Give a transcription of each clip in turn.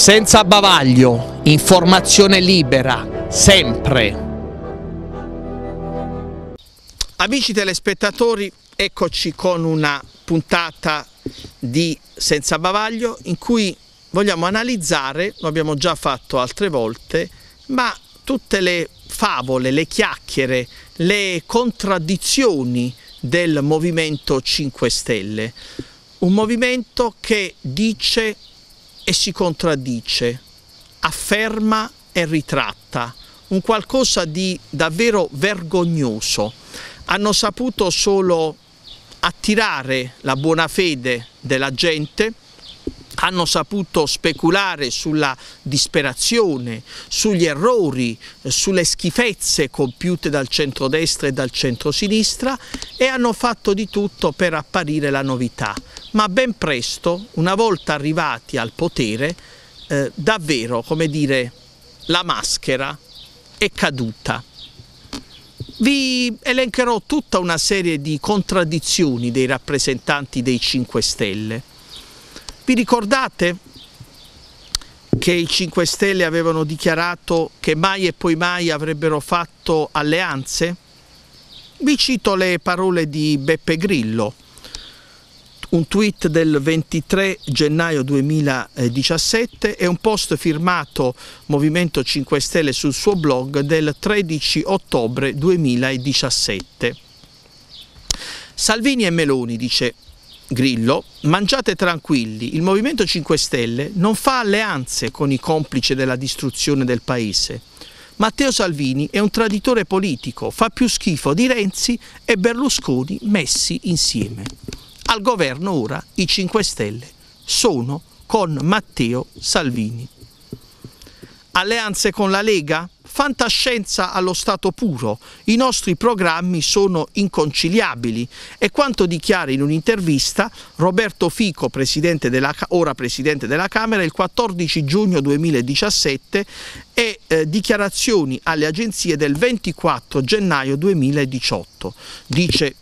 senza bavaglio, informazione libera, sempre. Amici telespettatori, eccoci con una puntata di Senza Bavaglio in cui vogliamo analizzare, lo abbiamo già fatto altre volte, ma tutte le favole, le chiacchiere, le contraddizioni del Movimento 5 Stelle. Un movimento che dice e si contraddice, afferma e ritratta, un qualcosa di davvero vergognoso. Hanno saputo solo attirare la buona fede della gente, hanno saputo speculare sulla disperazione, sugli errori, sulle schifezze compiute dal centrodestra e dal centrosinistra e hanno fatto di tutto per apparire la novità ma ben presto, una volta arrivati al potere, eh, davvero, come dire, la maschera è caduta. Vi elencherò tutta una serie di contraddizioni dei rappresentanti dei 5 Stelle. Vi ricordate che i 5 Stelle avevano dichiarato che mai e poi mai avrebbero fatto alleanze? Vi cito le parole di Beppe Grillo, un tweet del 23 gennaio 2017 e un post firmato Movimento 5 Stelle sul suo blog del 13 ottobre 2017. Salvini e Meloni, dice Grillo, mangiate tranquilli, il Movimento 5 Stelle non fa alleanze con i complici della distruzione del Paese. Matteo Salvini è un traditore politico, fa più schifo di Renzi e Berlusconi messi insieme. Al governo ora i 5 Stelle sono con Matteo Salvini. Alleanze con la Lega? Fantascienza allo stato puro, i nostri programmi sono inconciliabili e quanto dichiara in un'intervista Roberto Fico, presidente della, ora presidente della Camera, il 14 giugno 2017 e eh, dichiarazioni alle agenzie del 24 gennaio 2018. Dice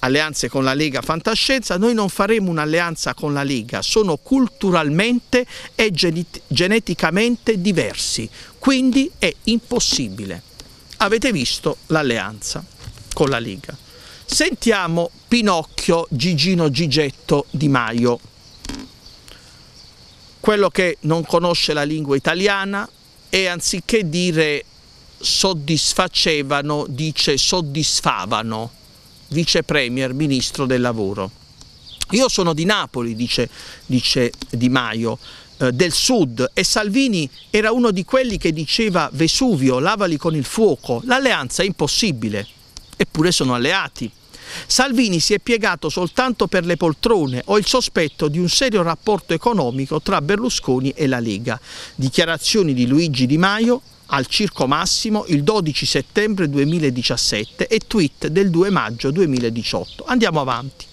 alleanze con la Lega Fantascienza, noi non faremo un'alleanza con la Lega, sono culturalmente e geneticamente diversi, quindi è impossibile. Avete visto l'alleanza con la Lega. Sentiamo Pinocchio, Gigino Gigetto Di Maio. Quello che non conosce la lingua italiana e anziché dire soddisfacevano dice soddisfavano vice premier, ministro del lavoro. Io sono di Napoli, dice, dice Di Maio, eh, del sud e Salvini era uno di quelli che diceva Vesuvio, lavali con il fuoco, l'alleanza è impossibile, eppure sono alleati. Salvini si è piegato soltanto per le poltrone, o il sospetto di un serio rapporto economico tra Berlusconi e la Lega. Dichiarazioni di Luigi Di Maio, al Circo Massimo il 12 settembre 2017 e tweet del 2 maggio 2018. Andiamo avanti.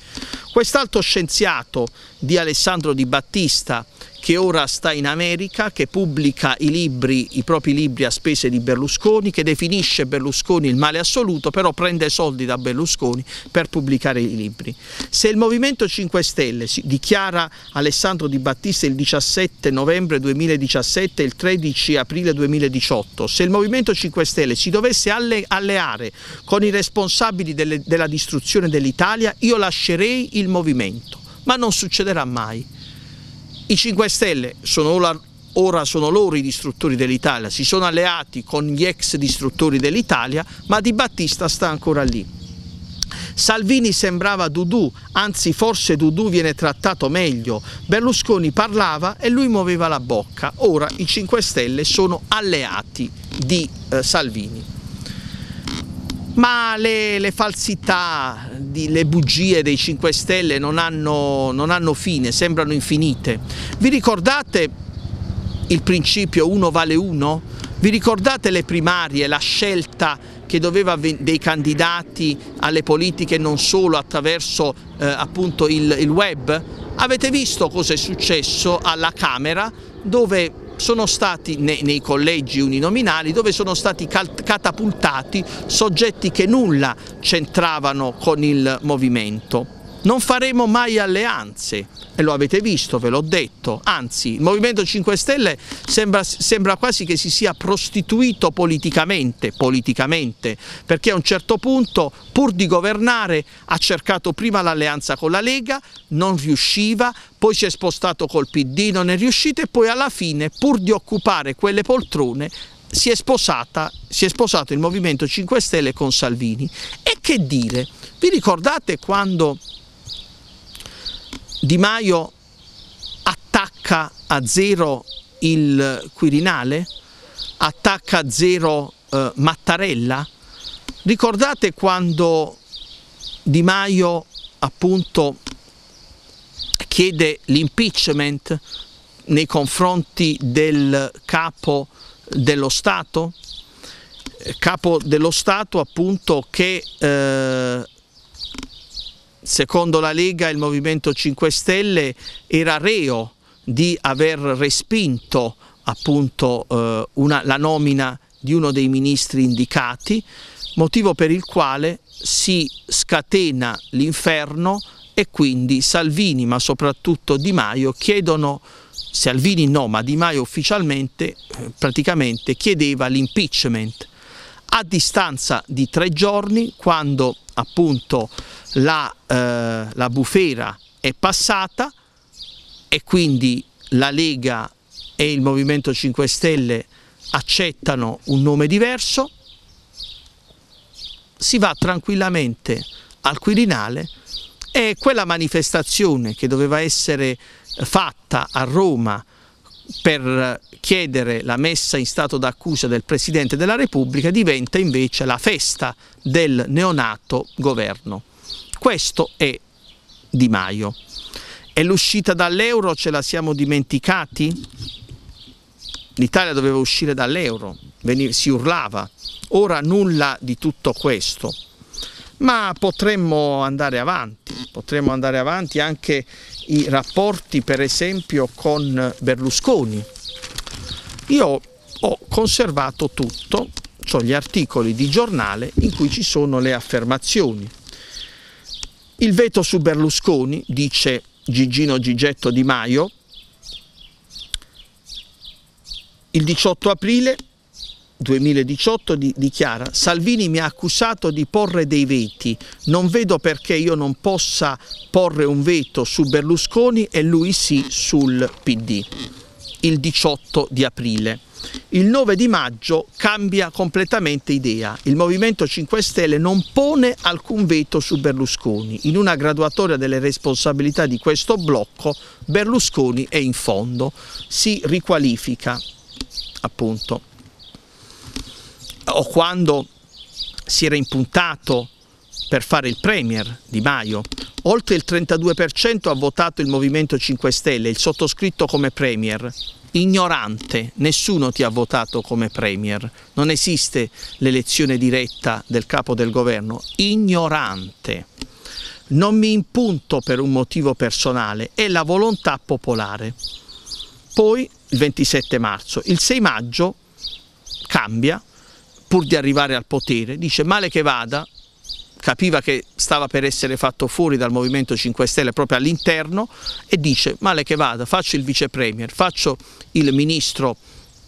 Quest'altro scienziato di Alessandro Di Battista che ora sta in America, che pubblica i, libri, i propri libri a spese di Berlusconi, che definisce Berlusconi il male assoluto, però prende soldi da Berlusconi per pubblicare i libri. Se il Movimento 5 Stelle dichiara Alessandro Di Battista il 17 novembre 2017 e il 13 aprile 2018, se il Movimento 5 Stelle si dovesse alleare con i responsabili delle, della distruzione dell'Italia, io lascerei il Movimento ma non succederà mai. I 5 Stelle sono ora, ora sono loro i distruttori dell'Italia, si sono alleati con gli ex distruttori dell'Italia, ma Di Battista sta ancora lì. Salvini sembrava Dudu, anzi forse Dudu viene trattato meglio. Berlusconi parlava e lui muoveva la bocca. Ora i 5 Stelle sono alleati di eh, Salvini. Ma le, le falsità, di, le bugie dei 5 Stelle non hanno, non hanno fine, sembrano infinite. Vi ricordate il principio uno vale uno? Vi ricordate le primarie, la scelta che doveva dei candidati alle politiche non solo attraverso eh, appunto il, il web? Avete visto cosa è successo alla Camera dove sono stati nei, nei collegi uninominali dove sono stati catapultati soggetti che nulla c'entravano con il movimento non faremo mai alleanze e lo avete visto, ve l'ho detto, anzi il Movimento 5 Stelle sembra, sembra quasi che si sia prostituito politicamente, politicamente, perché a un certo punto pur di governare ha cercato prima l'alleanza con la Lega, non riusciva, poi si è spostato col PD, non è riuscito e poi alla fine pur di occupare quelle poltrone si è, sposata, si è, sposato il Movimento 5 Stelle con Salvini. E che dire? Vi ricordate quando di Maio attacca a zero il Quirinale? Attacca a zero eh, Mattarella? Ricordate quando Di Maio appunto chiede l'impeachment nei confronti del capo dello Stato? Eh, capo dello Stato appunto che eh, secondo la Lega il Movimento 5 Stelle era reo di aver respinto appunto eh, una, la nomina di uno dei ministri indicati, motivo per il quale si scatena l'inferno e quindi Salvini ma soprattutto Di Maio chiedono, Salvini no ma Di Maio ufficialmente eh, praticamente chiedeva l'impeachment a distanza di tre giorni quando appunto la, eh, la bufera è passata e quindi la Lega e il Movimento 5 Stelle accettano un nome diverso, si va tranquillamente al Quirinale e quella manifestazione che doveva essere fatta a Roma per chiedere la messa in stato d'accusa del Presidente della Repubblica diventa invece la festa del neonato governo. Questo è Di Maio. E l'uscita dall'euro ce la siamo dimenticati? L'Italia doveva uscire dall'euro, si urlava. Ora nulla di tutto questo ma potremmo andare avanti, potremmo andare avanti anche i rapporti per esempio con Berlusconi. Io ho conservato tutto, cioè gli articoli di giornale in cui ci sono le affermazioni. Il veto su Berlusconi, dice Gigino Gigetto Di Maio, il 18 aprile 2018 di, dichiara Salvini mi ha accusato di porre dei veti, non vedo perché io non possa porre un veto su Berlusconi e lui sì sul PD, il 18 di aprile. Il 9 di maggio cambia completamente idea, il Movimento 5 Stelle non pone alcun veto su Berlusconi, in una graduatoria delle responsabilità di questo blocco Berlusconi è in fondo, si riqualifica appunto o quando si era impuntato per fare il Premier Di Maio, oltre il 32% ha votato il Movimento 5 Stelle, il sottoscritto come Premier. Ignorante, nessuno ti ha votato come Premier, non esiste l'elezione diretta del capo del governo, ignorante. Non mi impunto per un motivo personale, è la volontà popolare. Poi il 27 marzo, il 6 maggio cambia, pur di arrivare al potere, dice male che vada, capiva che stava per essere fatto fuori dal Movimento 5 Stelle proprio all'interno e dice male che vada, faccio il vice premier, faccio il ministro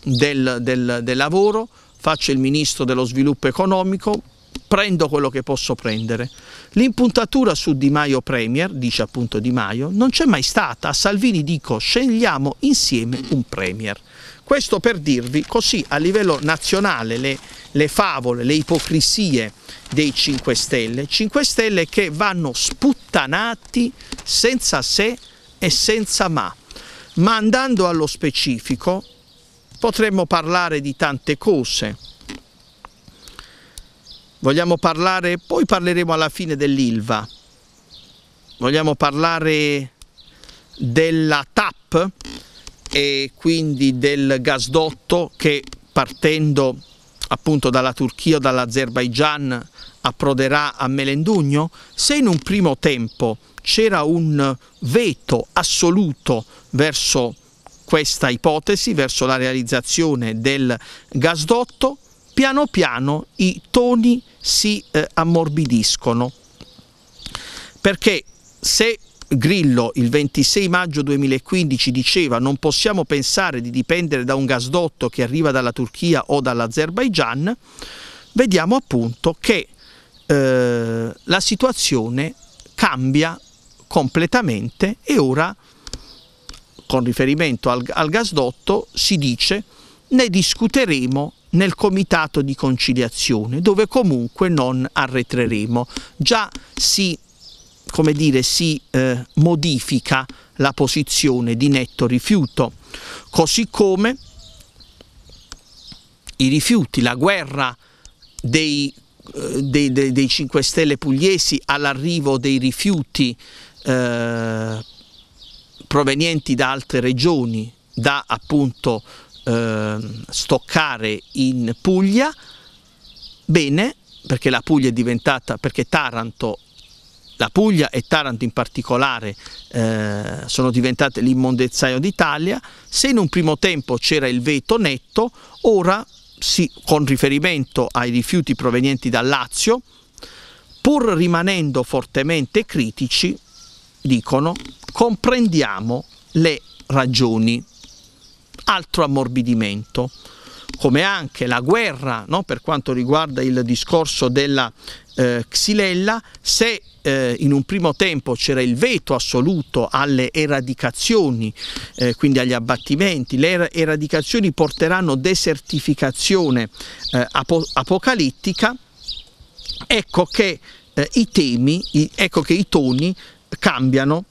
del, del, del lavoro, faccio il ministro dello sviluppo economico, prendo quello che posso prendere. L'impuntatura su Di Maio Premier, dice appunto Di Maio, non c'è mai stata. A Salvini dico scegliamo insieme un Premier. Questo per dirvi così a livello nazionale le, le favole, le ipocrisie dei 5 Stelle. 5 Stelle che vanno sputtanati senza se e senza ma. Ma andando allo specifico potremmo parlare di tante cose Vogliamo parlare, poi parleremo alla fine dell'ILVA, vogliamo parlare della TAP e quindi del gasdotto che partendo appunto dalla Turchia o dall'Azerbaigian approderà a Melendugno, se in un primo tempo c'era un veto assoluto verso questa ipotesi, verso la realizzazione del gasdotto, piano piano i toni si eh, ammorbidiscono. Perché se Grillo il 26 maggio 2015 diceva non possiamo pensare di dipendere da un gasdotto che arriva dalla Turchia o dall'Azerbaigian, vediamo appunto che eh, la situazione cambia completamente e ora con riferimento al, al gasdotto si dice ne discuteremo nel comitato di conciliazione dove comunque non arretreremo. Già si, come dire, si eh, modifica la posizione di netto rifiuto, così come i rifiuti, la guerra dei, eh, dei, dei, dei 5 Stelle pugliesi all'arrivo dei rifiuti eh, provenienti da altre regioni, da appunto eh, stoccare in Puglia, bene, perché la Puglia è diventata, perché Taranto, la Puglia e Taranto in particolare eh, sono diventate l'immondezzaio d'Italia, se in un primo tempo c'era il veto netto, ora si, con riferimento ai rifiuti provenienti dal Lazio, pur rimanendo fortemente critici, dicono, comprendiamo le ragioni altro ammorbidimento come anche la guerra no? per quanto riguarda il discorso della eh, Xylella, se eh, in un primo tempo c'era il veto assoluto alle eradicazioni, eh, quindi agli abbattimenti, le er-, eradicazioni porteranno desertificazione eh, ap apocalittica, ecco che eh, i temi, i, ecco che i toni cambiano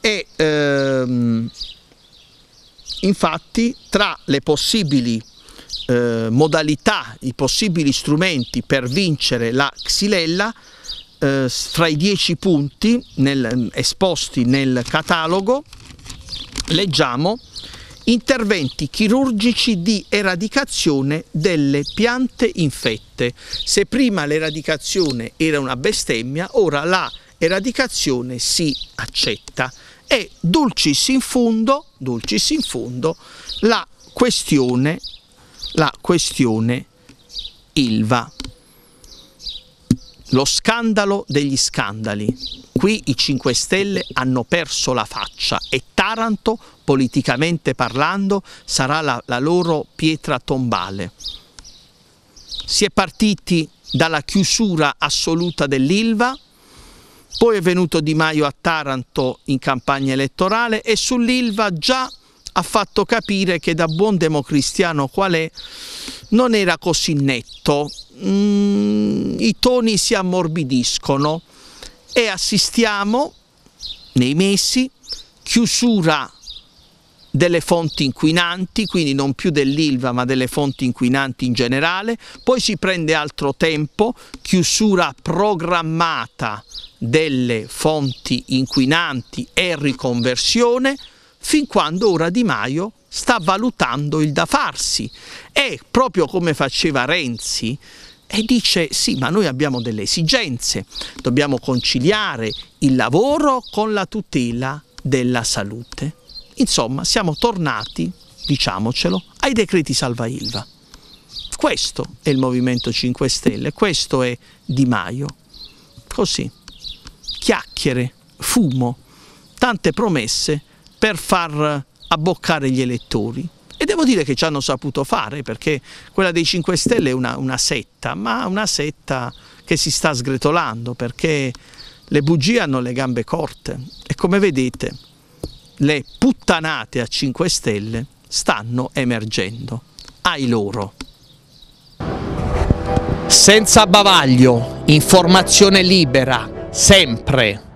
e ehm, Infatti tra le possibili eh, modalità, i possibili strumenti per vincere la xylella, eh, fra i dieci punti nel, mm, esposti nel catalogo, leggiamo interventi chirurgici di eradicazione delle piante infette. Se prima l'eradicazione era una bestemmia, ora la eradicazione si accetta. E dulcis in fundo dolcis in fondo la questione, la questione Ilva. Lo scandalo degli scandali. Qui i 5 Stelle hanno perso la faccia e Taranto, politicamente parlando, sarà la, la loro pietra tombale. Si è partiti dalla chiusura assoluta dell'Ilva, poi è venuto Di Maio a Taranto in campagna elettorale e sull'Ilva già ha fatto capire che da buon democristiano qual è non era così netto, mm, i toni si ammorbidiscono e assistiamo nei mesi chiusura delle fonti inquinanti, quindi non più dell'ILVA ma delle fonti inquinanti in generale, poi si prende altro tempo, chiusura programmata delle fonti inquinanti e riconversione, fin quando ora Di Maio sta valutando il da farsi e proprio come faceva Renzi e dice sì ma noi abbiamo delle esigenze, dobbiamo conciliare il lavoro con la tutela della salute. Insomma, siamo tornati, diciamocelo, ai decreti salva Ilva. Questo è il Movimento 5 Stelle, questo è Di Maio. Così, chiacchiere, fumo, tante promesse per far abboccare gli elettori. E devo dire che ci hanno saputo fare, perché quella dei 5 Stelle è una, una setta, ma una setta che si sta sgretolando, perché le bugie hanno le gambe corte. E come vedete, le puttanate a 5 Stelle stanno emergendo. Ai loro. Senza bavaglio, informazione libera, sempre.